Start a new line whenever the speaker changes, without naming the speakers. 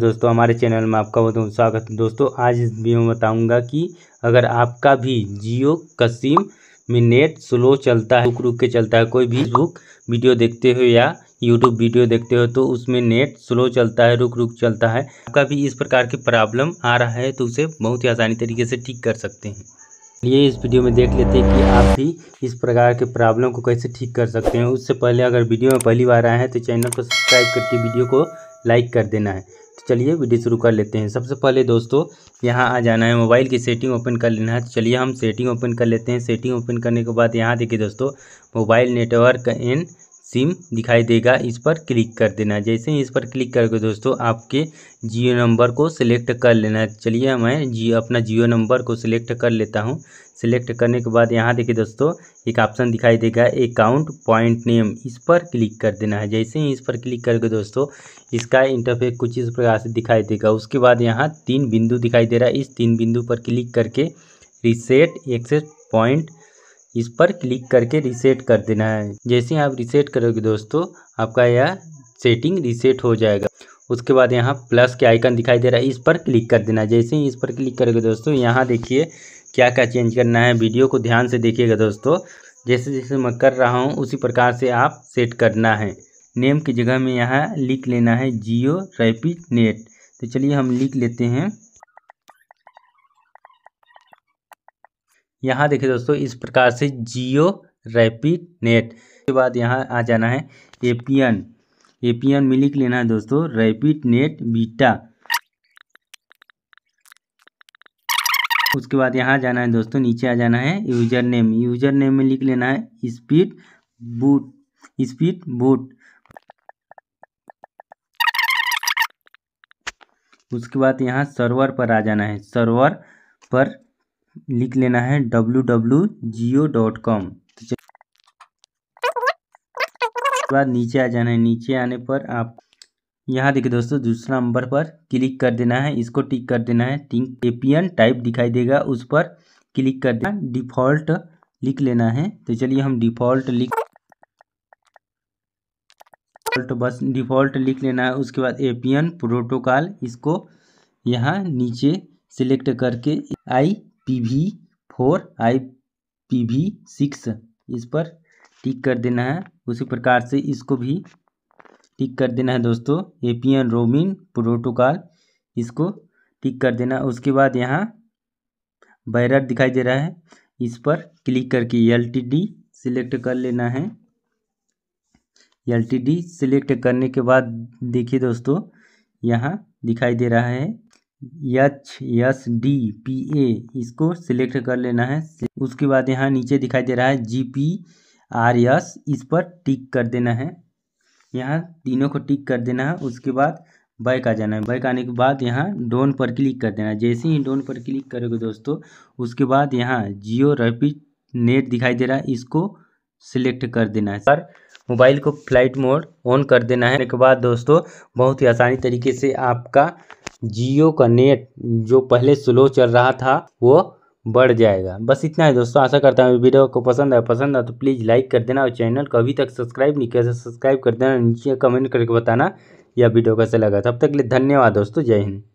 दोस्तों हमारे चैनल में आपका बहुत बहुत स्वागत है दोस्तों आज इस वीडियो में बताऊंगा कि अगर आपका भी जियो कसीम में नेट स्लो चलता है रुक रुक के चलता है कोई भी बुक वीडियो देखते हो या यूट्यूब वीडियो देखते हो तो उसमें नेट स्लो चलता है रुक रुक चलता है आपका भी इस प्रकार की प्रॉब्लम आ रहा है तो उसे बहुत ही आसानी तरीके से ठीक कर सकते हैं ये इस वीडियो में देख लेते हैं कि आप भी इस प्रकार के प्रॉब्लम को कैसे ठीक कर सकते हैं उससे पहले अगर वीडियो में पहली बार आए हैं तो चैनल को सब्सक्राइब करके वीडियो को लाइक कर देना है तो चलिए वीडियो शुरू कर लेते हैं सबसे पहले दोस्तों यहाँ आ जाना है मोबाइल की सेटिंग ओपन कर लेना है तो चलिए हम सेटिंग ओपन कर लेते हैं सेटिंग ओपन करने के बाद यहाँ देखिए दोस्तों मोबाइल नेटवर्क एंड सिम दिखाई देगा इस पर क्लिक कर देना जैसे ही इस पर क्लिक करके दोस्तों आपके जियो नंबर को सिलेक्ट कर लेना चलिए मैं जी अपना जियो नंबर को सिलेक्ट कर लेता हूँ सिलेक्ट करने के बाद यहाँ देखिए दोस्तों एक ऑप्शन दिखाई देगा अकाउंट पॉइंट नेम इस पर क्लिक कर देना है जैसे ही इस पर क्लिक करके दोस्तों इसका इंटरफेस कुछ इस प्रकार से दिखाई देगा उसके बाद यहाँ तीन बिंदु दिखाई दे रहा है इस तीन बिंदु पर क्लिक करके रिसेट एक्सेस पॉइंट इस पर क्लिक करके रीसेट कर देना है जैसे आप रिसेट करोगे दोस्तों आपका यह सेटिंग रीसेट हो जाएगा उसके बाद यहाँ प्लस के आइकन दिखाई दे रहा है इस पर क्लिक कर देना जैसे ही इस पर क्लिक करोगे दोस्तों यहाँ देखिए क्या क्या चेंज करना है वीडियो को ध्यान से देखिएगा दोस्तों जैसे जैसे मैं कर रहा हूँ उसी प्रकार से आप सेट करना है नेम की जगह में यहाँ लिख लेना है जियो रैपिड नेट तो चलिए हम लिख लेते हैं यहाँ देखिए दोस्तों इस प्रकार से जियो रैपिड नेट के बाद यहाँ आ जाना है एपीएन एपीएन में लिख लेना है दोस्तों रैपिड नेट बीटा उसके बाद यहाँ जाना है दोस्तों नीचे आ जाना है यूजर नेम यूजर नेम में लिख लेना है स्पीड बूट स्पीड बूट उसके बाद यहाँ सर्वर पर आ जाना है सर्वर पर लिख लेना है W W Jio dot com तो बाद नीचे आ जाना है नीचे आने पर आप यहाँ देखिए दोस्तों दूसरा नंबर पर क्लिक कर देना है इसको टिक कर देना है टिंक एपीएन टाइप दिखाई देगा उस पर क्लिक कर देना डिफ़ॉल्ट लिख लेना है तो चलिए हम डिफ़ॉल्ट लिख डिफ़ॉल्ट बस डिफ़ॉल्ट लिख लेना है उसके बाद एपीएन प्रोटोकॉल इसको यहाँ नीचे सिलेक्ट करके I P V four I P V six इस पर टिक कर देना है उसी प्रकार से इसको भी टिक कर देना है दोस्तों एन रोमिन प्रोटोकॉल इसको टिक कर देना उसके बाद यहाँ बैरर दिखाई दे रहा है इस पर क्लिक करके एल टी डी सिलेक्ट कर लेना है एल टी डी सिलेक्ट करने के बाद देखिए दोस्तों यहाँ दिखाई दे रहा है H S D P A इसको सिलेक्ट कर लेना है उसके बाद यहाँ नीचे दिखाई दे रहा है जी पी आर एस इस पर टिक कर देना है यहाँ तीनों को टिक कर देना है उसके बाद बैक आ जाना है बैक आने के बाद यहाँ डोन पर क्लिक कर देना है जैसे ही डोन पर क्लिक करोगे दोस्तों उसके बाद यहाँ जियो रैपिड नेट दिखाई दे रहा है इसको सिलेक्ट कर देना है सर मोबाइल को फ्लाइट मोड ऑन कर देना है के बाद दोस्तों बहुत ही आसानी तरीके से आपका जियो का नेट जो पहले स्लो चल रहा था वो बढ़ जाएगा बस इतना है दोस्तों आशा करता हूँ वीडियो को पसंद है पसंद है तो प्लीज़ लाइक कर देना और चैनल को अभी तक सब्सक्राइब नहीं किया तो सब्सक्राइब कर देना नीचे कमेंट करके बताना यह वीडियो कैसे लगा तब तक के लिए धन्यवाद दोस्तों जय हिंद